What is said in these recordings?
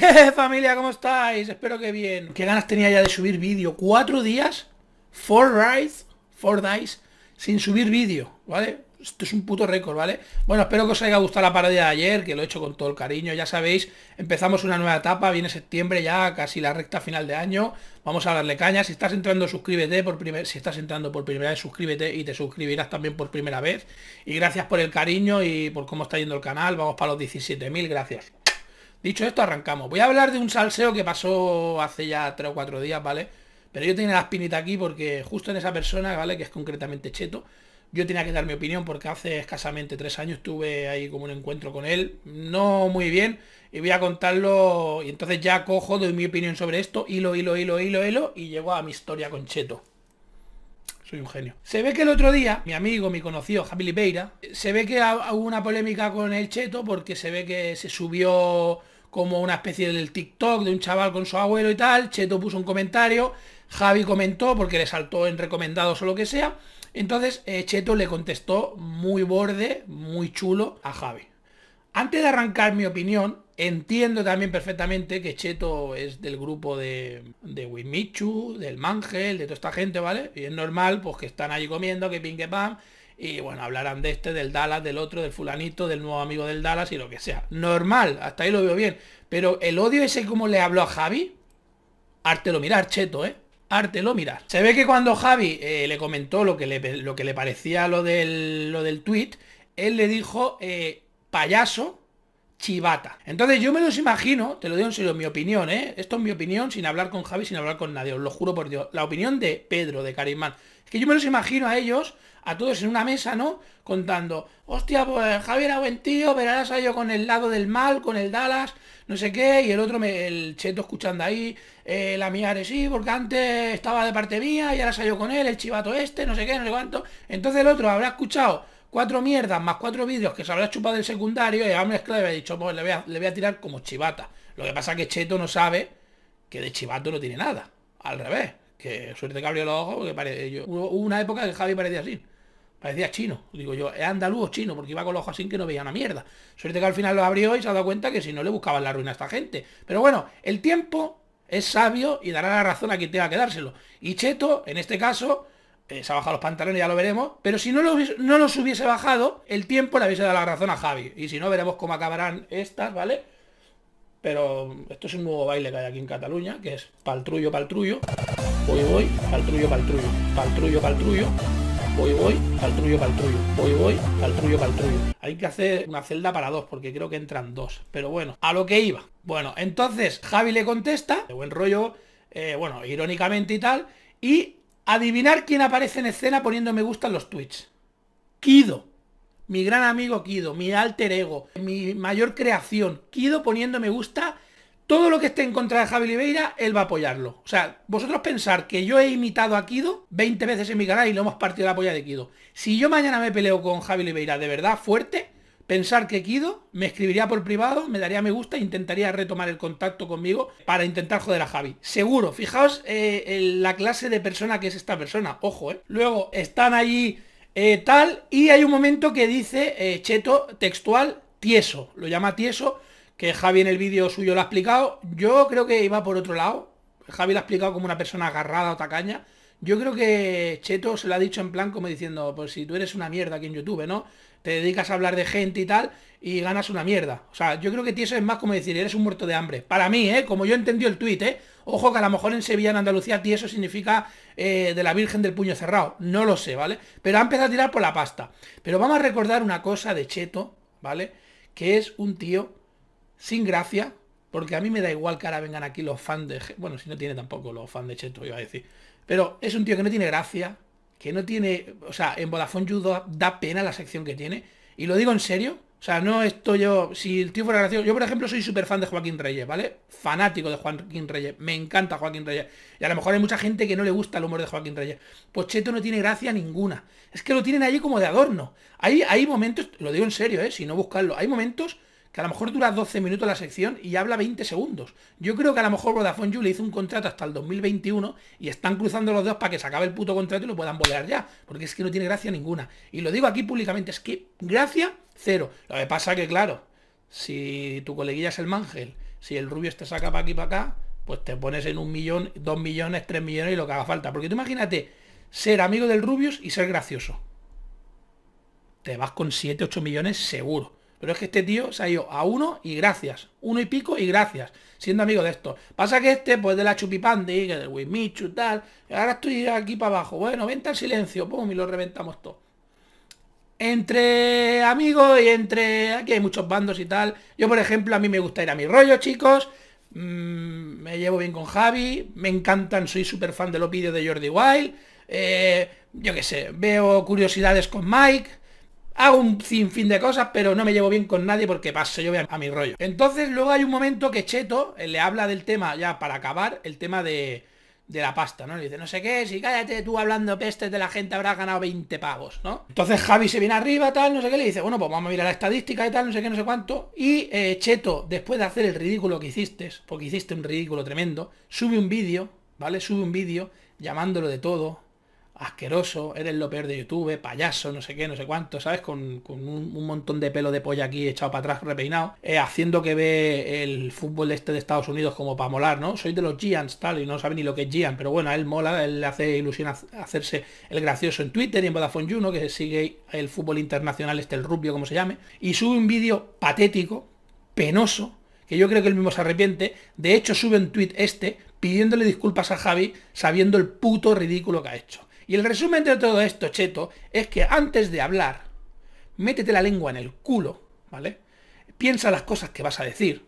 Eh, familia, ¿cómo estáis? Espero que bien. ¿Qué ganas tenía ya de subir vídeo? Cuatro días, four rides, four days, sin subir vídeo, ¿vale? Esto es un puto récord, ¿vale? Bueno, espero que os haya gustado la parodia de ayer, que lo he hecho con todo el cariño. Ya sabéis, empezamos una nueva etapa, viene septiembre ya, casi la recta final de año. Vamos a darle caña. Si estás entrando, suscríbete por primera Si estás entrando por primera vez, suscríbete y te suscribirás también por primera vez. Y gracias por el cariño y por cómo está yendo el canal. Vamos para los 17.000, gracias. Dicho esto, arrancamos. Voy a hablar de un salseo que pasó hace ya 3 o 4 días, ¿vale? Pero yo tenía la espinita aquí porque justo en esa persona, ¿vale? Que es concretamente Cheto. Yo tenía que dar mi opinión porque hace escasamente 3 años tuve ahí como un encuentro con él. No muy bien. Y voy a contarlo. Y entonces ya cojo, doy mi opinión sobre esto. Hilo, hilo, hilo, hilo, hilo. Y llego a mi historia con Cheto. Soy un genio. Se ve que el otro día, mi amigo, mi conocido, Javi Lipeira, se ve que hubo una polémica con el Cheto porque se ve que se subió como una especie del TikTok de un chaval con su abuelo y tal. Cheto puso un comentario, Javi comentó porque le saltó en recomendados o lo que sea. Entonces eh, Cheto le contestó muy borde, muy chulo a Javi. Antes de arrancar mi opinión, entiendo también perfectamente que Cheto es del grupo de, de Wimichu, del Mangel, de toda esta gente, ¿vale? Y es normal, pues que están allí comiendo, que ping, y bueno, hablarán de este, del Dallas, del otro, del fulanito, del nuevo amigo del Dallas y lo que sea. Normal, hasta ahí lo veo bien. Pero el odio ese como le habló a Javi, ártelo mirar, cheto, ¿eh? Ártelo mirar. Se ve que cuando Javi eh, le comentó lo que le, lo que le parecía lo del, lo del tweet, él le dijo eh, payaso chivata. Entonces yo me los imagino, te lo digo en serio, mi opinión, ¿eh? Esto es mi opinión sin hablar con Javi, sin hablar con nadie, os lo juro por Dios. La opinión de Pedro, de Carimán. Es que yo me los imagino a ellos a todos en una mesa, ¿no? Contando, hostia, pues Javier era buen tío, pero ahora salió con el lado del mal, con el Dallas, no sé qué, y el otro, me, el cheto escuchando ahí, eh, la Miare sí, porque antes estaba de parte mía y ahora salió con él, el chivato este, no sé qué, no sé cuánto. Entonces el otro habrá escuchado cuatro mierdas más cuatro vídeos que se habrá chupado del secundario y a un esclavo ha dicho, pues le voy, a, le a tirar como chivata. Lo que pasa es que Cheto no sabe que de chivato no tiene nada. Al revés. Que suerte que abrió los ojos porque pare... Yo... hubo una época que Javi parecía así. Parecía chino, digo yo, es andaluz o chino, porque iba con los ojos así que no veía una mierda. Suerte que al final lo abrió y se ha dado cuenta que si no le buscaban la ruina a esta gente. Pero bueno, el tiempo es sabio y dará la razón a quien tenga que dárselo. Y Cheto, en este caso, eh, se ha bajado los pantalones, ya lo veremos. Pero si no, lo no los hubiese bajado, el tiempo le hubiese dado la razón a Javi. Y si no, veremos cómo acabarán estas, ¿vale? Pero esto es un nuevo baile que hay aquí en Cataluña, que es paltrullo, paltrullo. Voy, voy, paltrullo, paltrullo, paltrullo, paltrullo voy, voy, al tuyo, al el voy, voy, al tuyo, al el Hay que hacer una celda para dos, porque creo que entran dos. Pero bueno, a lo que iba. Bueno, entonces Javi le contesta, de buen rollo, eh, bueno, irónicamente y tal, y adivinar quién aparece en escena poniendo me gusta en los tweets. Kido. Mi gran amigo Kido, mi alter ego, mi mayor creación. Kido poniendo me gusta todo lo que esté en contra de Javi Oliveira, él va a apoyarlo. O sea, vosotros pensar que yo he imitado a Kido 20 veces en mi canal y lo hemos partido la polla de Kido. Si yo mañana me peleo con Javi Oliveira de verdad fuerte, pensar que Kido me escribiría por privado, me daría me gusta e intentaría retomar el contacto conmigo para intentar joder a Javi. Seguro, fijaos en eh, la clase de persona que es esta persona. Ojo, ¿eh? Luego están allí eh, tal y hay un momento que dice eh, Cheto textual tieso. Lo llama tieso que Javi en el vídeo suyo lo ha explicado. Yo creo que iba por otro lado. Javi lo ha explicado como una persona agarrada o tacaña. Yo creo que Cheto se lo ha dicho en plan como diciendo, pues si tú eres una mierda aquí en YouTube, ¿no? Te dedicas a hablar de gente y tal y ganas una mierda. O sea, yo creo que eso es más como decir, eres un muerto de hambre. Para mí, ¿eh? Como yo entendí el tuit, ¿eh? Ojo que a lo mejor en Sevilla, en Andalucía, eso significa eh, de la Virgen del Puño Cerrado. No lo sé, ¿vale? Pero ha empezado a tirar por la pasta. Pero vamos a recordar una cosa de Cheto, ¿vale? Que es un tío sin gracia, porque a mí me da igual que ahora vengan aquí los fans de... Bueno, si no tiene tampoco los fans de Cheto, iba a decir. Pero es un tío que no tiene gracia, que no tiene... O sea, en Vodafone judo da, pena la sección que tiene. Y lo digo en serio. O sea, no estoy yo... Si el tío fuera gracioso... Yo, por ejemplo, soy súper fan de Joaquín Reyes, ¿vale? Fanático de Joaquín Reyes. Me encanta Joaquín Reyes. Y a lo mejor hay mucha gente que no le gusta el humor de Joaquín Reyes. Pues Cheto no tiene gracia ninguna. Es que lo tienen allí como de adorno. Hay, hay momentos... Lo digo en serio, ¿eh? Si no buscarlo. Hay momentos que a lo mejor dura 12 minutos la sección y habla 20 segundos. Yo creo que a lo mejor Vodafone You hizo un contrato hasta el 2021 y están cruzando los dos para que se acabe el puto contrato y lo puedan volar ya, porque es que no tiene gracia ninguna. Y lo digo aquí públicamente, es que gracia cero. Lo que pasa que, claro, si tu coleguilla es el Mangel, si el Rubio te saca para aquí para acá, pues te pones en un millón, dos millones, tres millones y lo que haga falta. Porque tú imagínate ser amigo del Rubius y ser gracioso. Te vas con 7, 8 millones seguro. Pero es que este tío se ha ido a uno y gracias. Uno y pico y gracias. Siendo amigo de esto Pasa que este, pues de la chupipandi, que del Wimichu y tal. Ahora estoy aquí para abajo. Bueno, venta al silencio, pum, y lo reventamos todo. Entre amigos y entre... Aquí hay muchos bandos y tal. Yo, por ejemplo, a mí me gusta ir a mi rollo, chicos. Mm, me llevo bien con Javi. Me encantan, soy súper fan de los vídeos de Jordi Wild. Eh, yo qué sé, veo curiosidades con Mike hago un sinfín de cosas, pero no me llevo bien con nadie porque paso yo a, mi rollo. Entonces luego hay un momento que Cheto eh, le habla del tema, ya para acabar, el tema de, de la pasta, ¿no? Le dice, no sé qué, si cállate tú hablando pestes de la gente habrás ganado 20 pavos, ¿no? Entonces Javi se viene arriba, tal, no sé qué, le dice, bueno, pues vamos a mirar la estadística y tal, no sé qué, no sé cuánto. Y eh, Cheto, después de hacer el ridículo que hiciste, porque hiciste un ridículo tremendo, sube un vídeo, ¿vale? Sube un vídeo llamándolo de todo, asqueroso, eres lo peor de YouTube, payaso, no sé qué, no sé cuánto, ¿sabes? Con, un, montón de pelo de polla aquí echado para atrás, repeinado, eh, haciendo que ve el fútbol este de Estados Unidos como para molar, ¿no? Soy de los Giants, tal, y no sabe ni lo que es Giants, pero bueno, a él mola, él le hace ilusión hacerse el gracioso en Twitter y en Vodafone Juno, Que sigue el fútbol internacional, este, el rubio, como se llame, y sube un vídeo patético, penoso, que yo creo que él mismo se arrepiente, de hecho sube un tweet este pidiéndole disculpas a Javi sabiendo el puto ridículo que ha hecho. Y el resumen de todo esto, cheto, es que antes de hablar, métete la lengua en el culo, ¿vale? Piensa las cosas que vas a decir.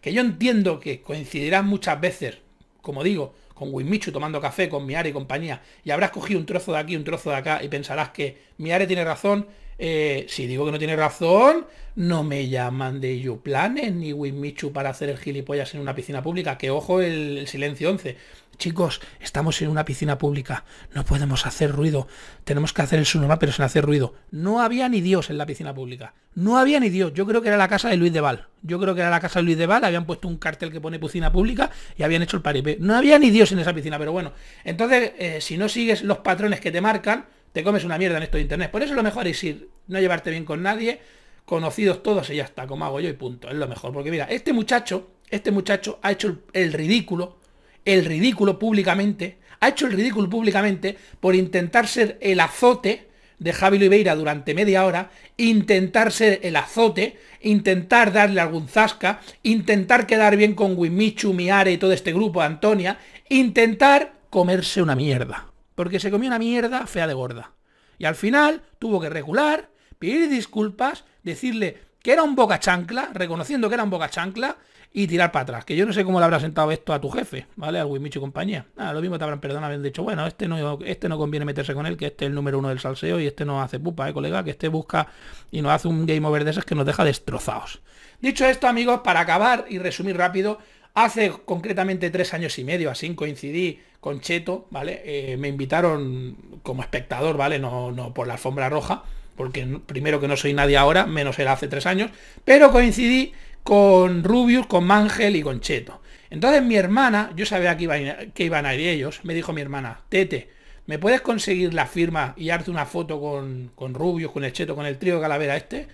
Que yo entiendo que coincidirás muchas veces, como digo, con Winmichu tomando café, con Miare y compañía, y habrás cogido un trozo de aquí, un trozo de acá, y pensarás que Miare tiene razón eh, si digo que no tiene razón, no me llaman de planet ni Wimichu para hacer el gilipollas en una piscina pública. Que ojo el, silencio 11. Chicos, estamos en una piscina pública. No podemos hacer ruido. Tenemos que hacer el sunoma, pero sin hacer ruido. No había ni Dios en la piscina pública. No había ni Dios. Yo creo que era la casa de Luis de Val. Yo creo que era la casa de Luis de Val. Habían puesto un cartel que pone piscina pública y habían hecho el paripé. No había ni Dios en esa piscina, pero bueno. Entonces, eh, si no sigues los patrones que te marcan, te comes una mierda en esto de internet. Por eso lo mejor es ir, no llevarte bien con nadie, conocidos todos y ya está, como hago yo y punto. Es lo mejor. Porque mira, este muchacho, este muchacho ha hecho el ridículo, el ridículo públicamente, ha hecho el ridículo públicamente por intentar ser el azote de Javi Oliveira durante media hora, intentar ser el azote, intentar darle algún zasca, intentar quedar bien con Wimichu, Miare y todo este grupo, Antonia, intentar comerse una mierda porque se comió una mierda fea de gorda. Y al final tuvo que regular, pedir disculpas, decirle que era un boca chancla, reconociendo que era un boca chancla, y tirar para atrás. Que yo no sé cómo le habrá sentado esto a tu jefe, ¿vale? Al Wimichi y compañía. lo mismo te habrán perdonado, habrán dicho, bueno, este no, este no conviene meterse con él, que este es el número uno del salseo y este no hace pupa, ¿eh, colega? Que este busca y nos hace un game over de esas que nos deja destrozados. Dicho esto, amigos, para acabar y resumir rápido, Hace concretamente tres años y medio, así coincidí con Cheto, ¿vale? Eh, me invitaron como espectador, ¿vale? No, por la alfombra roja, porque primero que no soy nadie ahora, menos era hace tres años, pero coincidí con Rubius, con Mangel y con Cheto. Entonces mi hermana, yo sabía que, que iban a ir ellos, me dijo mi hermana, Tete, ¿me puedes conseguir la firma y arte una foto con, con Rubius, con el Cheto, con el trío Calavera este?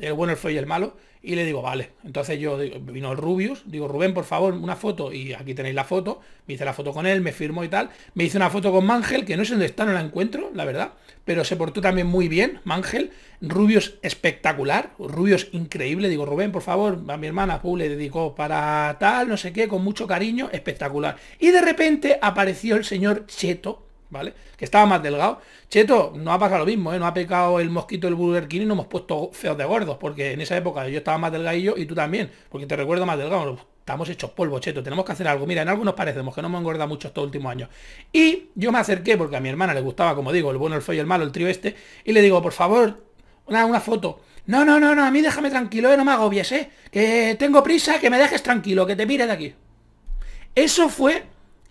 el bueno, el feo y el malo, y le digo, vale. Entonces yo vino Rubius, digo, Rubén, por favor, una foto, y aquí tenéis la foto, me hice la foto con él, me firmó y tal, me hice una foto con Mangel, que no sé dónde está, no la encuentro, la verdad, pero se portó también muy bien, Mangel, Rubius espectacular, Rubius increíble, digo, Rubén, por favor, a mi hermana Pu uh, le dedicó para tal, no sé qué, con mucho cariño, espectacular. Y de repente apareció el señor Cheto, ¿vale? Que estaba más delgado. Cheto, no ha pasado lo mismo, ¿eh? No ha pecado el mosquito el Burger King y nos hemos puesto feos de gordos, porque en esa época yo estaba más delgadillo y tú también, porque te recuerdo más delgado. Estamos hechos polvo, cheto, tenemos que hacer algo. Mira, en algunos parecemos, que no hemos engordado mucho estos últimos años. Y yo me acerqué, porque a mi hermana le gustaba, como digo, el bueno, el feo y el malo, el trío este, y le digo, por favor, una, una foto. No, no, no, no, a mí déjame tranquilo, eh, no me agobies, eh. Que tengo prisa, que me dejes tranquilo, que te mires de aquí. Eso fue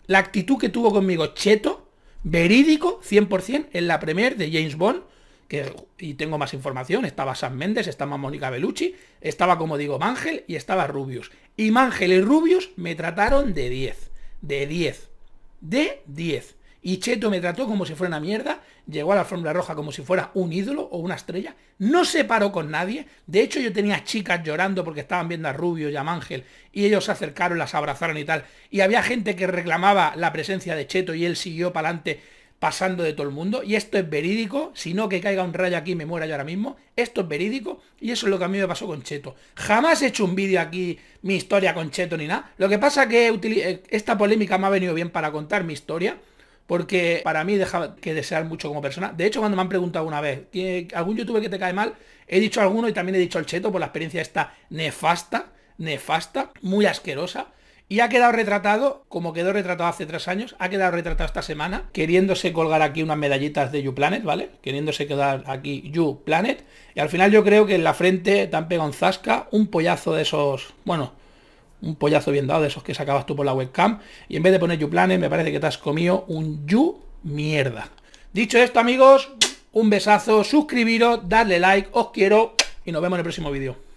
la actitud que tuvo conmigo Cheto verídico 100% en la premier de James Bond. Que, y tengo más información, estaba Sam Méndez, estaba Mónica Bellucci, estaba, como digo, Mangel y estaba Rubius. Y Mangel y Rubius me trataron de 10, de 10, de 10. Y Cheto me trató como si fuera una mierda, llegó a la Fórmula roja como si fuera un ídolo o una estrella, no se paró con nadie, de hecho yo tenía chicas llorando porque estaban viendo a Rubio y a Mangel, y ellos se acercaron, las abrazaron y tal, y había gente que reclamaba la presencia de Cheto y él siguió para adelante pasando de todo el mundo, y esto es verídico, si no que caiga un rayo aquí y me muera yo ahora mismo, esto es verídico, y eso es lo que a mí me pasó con Cheto. Jamás he hecho un vídeo aquí, mi historia con Cheto ni nada, lo que pasa que eh, esta polémica me ha venido bien para contar mi historia, porque para mí deja que desear mucho como persona. De hecho, cuando me han preguntado una vez, ¿algún youtuber que te cae mal? He dicho alguno y también he dicho el cheto por la experiencia esta nefasta, nefasta, muy asquerosa. Y ha quedado retratado, como quedó retratado hace tres años, ha quedado retratado esta semana, queriéndose colgar aquí unas medallitas de Planet, ¿vale? Queriéndose quedar aquí Planet. Y al final yo creo que en la frente tan pegonzasca un pollazo de esos, bueno, un pollazo bien dado de esos que sacabas tú por la webcam. Y en vez de poner planes me parece que te has comido un you mierda. Dicho esto, amigos, un besazo, suscribiros, darle like, os quiero y nos vemos en el próximo vídeo.